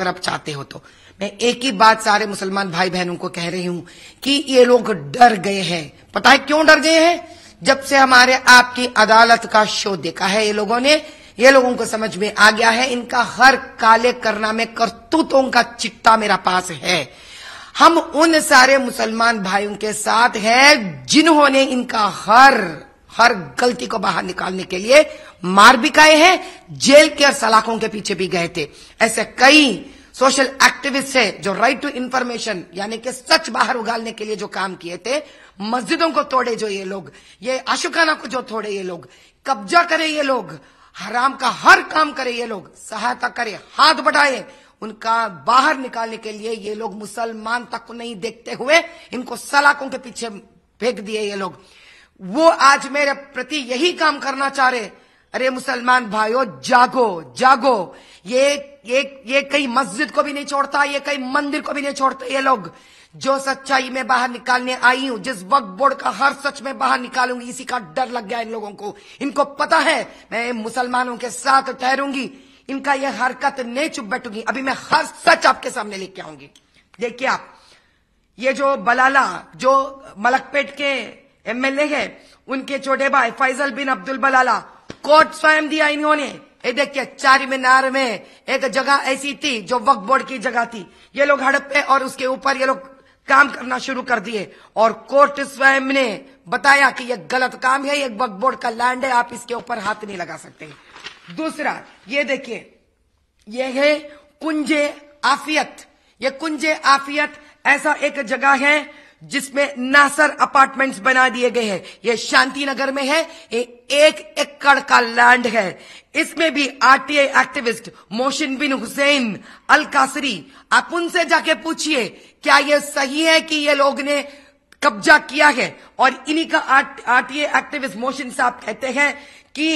अगर आप चाहते हो तो मैं एक ही बात सारे मुसलमान भाई बहनों को कह रही हूं कि ये लोग डर गए हैं पता है क्यों डर गए हैं जब से हमारे आपकी अदालत का शो देखा है ये लोगों ने ये लोगों को समझ में आ गया है इनका हर काले करना में करतूतों का चिट्टा मेरा पास है हम उन सारे मुसलमान भाइयों के साथ हैं जिन्होंने इनका हर हर गलती को बाहर निकालने के लिए मार भी गए हैं जेल के और सलाखों के पीछे भी गए थे ऐसे कई सोशल एक्टिविस्ट है जो राइट टू इंफॉर्मेशन यानी कि सच बाहर उगालने के लिए जो काम किए थे मस्जिदों को तोड़े जो ये लोग ये आशुकाना को जो तोड़े ये लोग कब्जा करे ये लोग हराम का हर काम करे ये लोग सहायता करे हाथ बढ़ाए उनका बाहर निकालने के लिए ये लोग मुसलमान तक नहीं देखते हुए इनको सलाखों के पीछे फेंक दिए ये लोग वो आज मेरे प्रति यही काम करना चाह रहे अरे मुसलमान भाइयों जागो जागो ये ये ये कई मस्जिद को भी नहीं छोड़ता ये कई मंदिर को भी नहीं छोड़ता ये लोग जो सच्चाई में बाहर निकालने आई हूं जिस वक्त बोर्ड का हर सच में बाहर निकालूंगी इसी का डर लग गया इन लोगों को इनको पता है मैं मुसलमानों के साथ ठहरूंगी इनका यह हरकत नहीं चुप बैठूंगी अभी मैं हर सच आपके सामने लेके आऊंगी देखिए आप ये जो बलाला जो मलकपेट के एमएलए है उनके छोटे भाई फैजल बिन अब्दुल बलाला कोर्ट स्वयं दिया इन्होंने ये देखिए चार मीनार में एक जगह ऐसी थी जो वक्त बोर्ड की जगह थी ये लोग हड़पे और उसके ऊपर ये लोग काम करना शुरू कर दिए और कोर्ट स्वयं ने बताया कि यह गलत काम है ये वक्त बोर्ड का लैंड है आप इसके ऊपर हाथ नहीं लगा सकते दूसरा ये देखिए ये है कुंजे आफियत ये कुंजे आफियत ऐसा एक जगह है जिसमें नासर अपार्टमेंट्स बना दिए गए हैं ये शांति नगर में है ये एक एकड़ का लैंड है इसमें भी आरटीआई एक्टिविस्ट मोशिन बिन हुसैन अल कासरी आप उनसे जाके पूछिए क्या ये सही है कि ये लोग ने कब्जा किया है और इन्हीं का आरटीए एक्टिविस्ट मोशिन साहब कहते हैं कि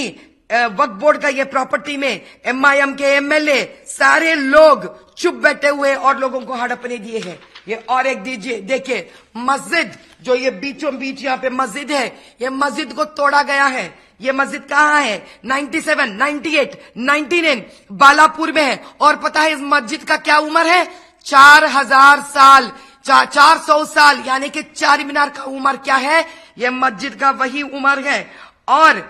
वक्त बोर्ड का ये प्रॉपर्टी में एमआईएम के एमएलए सारे लोग चुप बैठे हुए और लोगों को हड़पने दिए हैं ये और एक दीजिए देखिए मस्जिद जो ये बीचों बीच यहाँ पे मस्जिद है ये मस्जिद को तोड़ा गया है ये मस्जिद कहाँ है 97, 98, 99 बालापुर में है और पता है इस मस्जिद का क्या उम्र है चार हजार साल चा, चार सौ साल यानी कि चार मीनार का उम्र क्या है ये मस्जिद का वही उम्र है और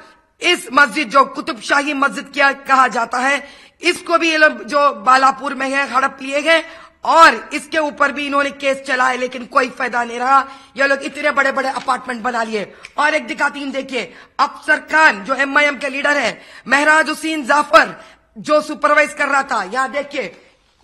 इस मस्जिद जो कुतुब शाही मस्जिद क्या कहा जाता है इसको भी ये लोग जो बालापुर में है हड़प लिए गए और इसके ऊपर भी इन्होंने केस चलाए लेकिन कोई फायदा नहीं रहा ये लोग इतने बड़े बड़े अपार्टमेंट बना लिए और एक दिखाती हूँ देखिए अफसर खान जो एमआईएम के लीडर है महराज हुसैन जाफर जो सुपरवाइज कर रहा था यहाँ देखिए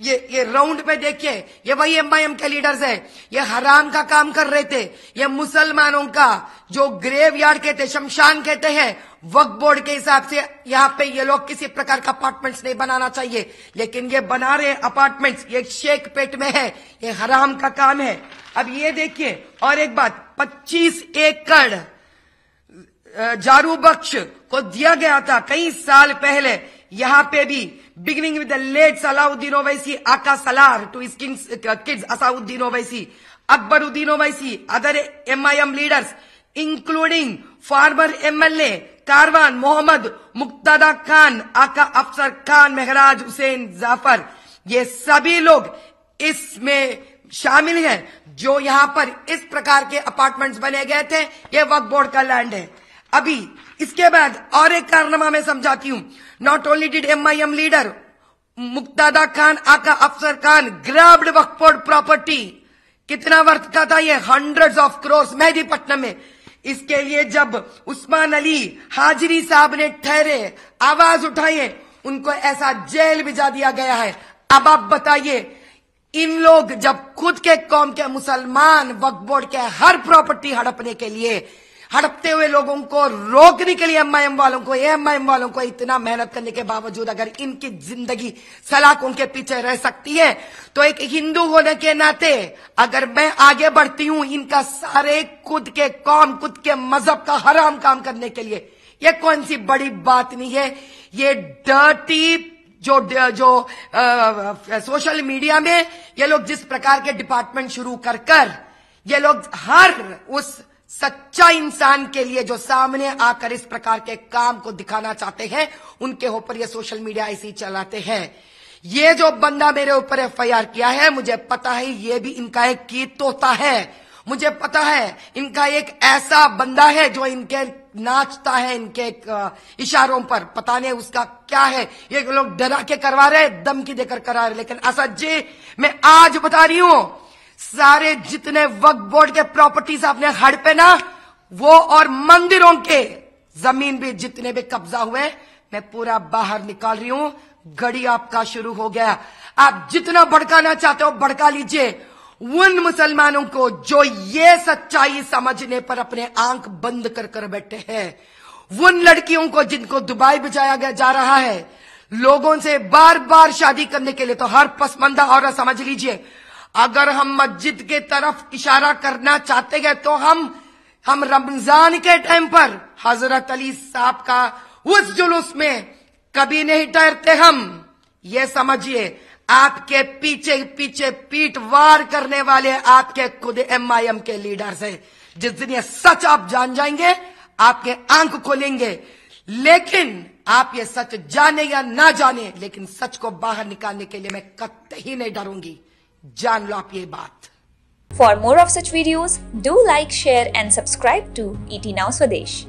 ये ये राउंड में देखिए ये वही एमआईएम के लीडर्स है ये हराम का काम कर रहे थे ये मुसलमानों का जो ग्रेव यार्ड कहते शमशान कहते हैं वक्त बोर्ड के हिसाब से यहाँ पे ये लोग किसी प्रकार का अपार्टमेंट्स नहीं बनाना चाहिए लेकिन ये बना रहे अपार्टमेंट्स ये शेख पेट में है ये हराम का काम है अब ये देखिए और एक बात 25 एकड़ जारू बख्श को दिया गया था कई साल पहले यहाँ पे भी beginning with the late Salahuddin Owaisi aka Salar two kings kids Asaduddin Owaisi Akbaruddin Owaisi other M leaders including former MLA Karwan Mohammed Muqtada Khan aka Afsar Khan महराज हुसैन जाफर ये सभी लोग इसमें शामिल हैं जो यहाँ पर इस प्रकार के अपार्टमेंट्स बने गए थे ये वक्त बोर्ड का लैंड है अभी इसके बाद और एक कारनामा मैं समझाती हूँ not only did M I M leader Muqtada Khan aka Afsar Khan grabbed Waqf board property कितना वर्थ का था ये हंड्रेड ऑफ क्रोर्स मेहदीपट्टनम में इसके लिए जब उस्मान अली हाजरी साहब ने ठहरे आवाज उठाइए उनको ऐसा जेल भिजा दिया गया है अब आप बताइए इन लोग जब खुद के कौम के मुसलमान वक्त बोर्ड के हर प्रॉपर्टी हड़पने के लिए हड़पते हुए लोगों को रोकने के लिए एमआईएम वालों को एमआईएम वालों को इतना मेहनत करने के बावजूद अगर इनकी जिंदगी सलाखों के पीछे रह सकती है तो एक हिंदू होने के नाते अगर मैं आगे बढ़ती हूं इनका सारे खुद के कौम खुद के मजहब का हराम काम करने के लिए ये कौन सी बड़ी बात नहीं है ये डर्टी जो जो आ, सोशल मीडिया में ये लोग जिस प्रकार के डिपार्टमेंट शुरू कर कर ये लोग हर उस सच्चा इंसान के लिए जो सामने आकर इस प्रकार के काम को दिखाना चाहते हैं उनके ऊपर ये सोशल मीडिया ऐसी चलाते हैं ये जो बंदा मेरे ऊपर एफ किया है मुझे पता है ये भी इनका एक की तोता है मुझे पता है इनका एक ऐसा बंदा है जो इनके नाचता है इनके इशारों पर पता नहीं उसका क्या है ये लोग डरा के करवा रहे दम की देकर करा रहे लेकिन असद जी मैं आज बता रही हूं सारे जितने वक्त बोर्ड के प्रॉपर्टीज आपने हड़पे ना वो और मंदिरों के जमीन भी जितने भी कब्जा हुए मैं पूरा बाहर निकाल रही हूं घड़ी आपका शुरू हो गया आप जितना भड़काना चाहते हो भड़का लीजिए उन मुसलमानों को जो ये सच्चाई समझने पर अपने आंख बंद कर कर बैठे हैं उन लड़कियों को जिनको दुबई भिजाया गया जा रहा है लोगों से बार बार शादी करने के लिए तो हर पसमंदा औरत समझ लीजिए अगर हम मस्जिद के तरफ इशारा करना चाहते हैं तो हम हम रमजान के टाइम पर हजरत अली साहब का उस जुलूस में कभी नहीं ठहरते हम ये समझिए आपके पीछे पीछे पीठ वार करने वाले आपके खुद एमआईएम के लीडर्स है जिस दिन ये सच आप जान जाएंगे आपके आंख खोलेंगे लेकिन आप ये सच जाने या ना जाने लेकिन सच को बाहर निकालने के लिए मैं कत ही नहीं डरूंगी जान लो आप ये बात for more of such videos do like share and subscribe to ET Now स्वदेश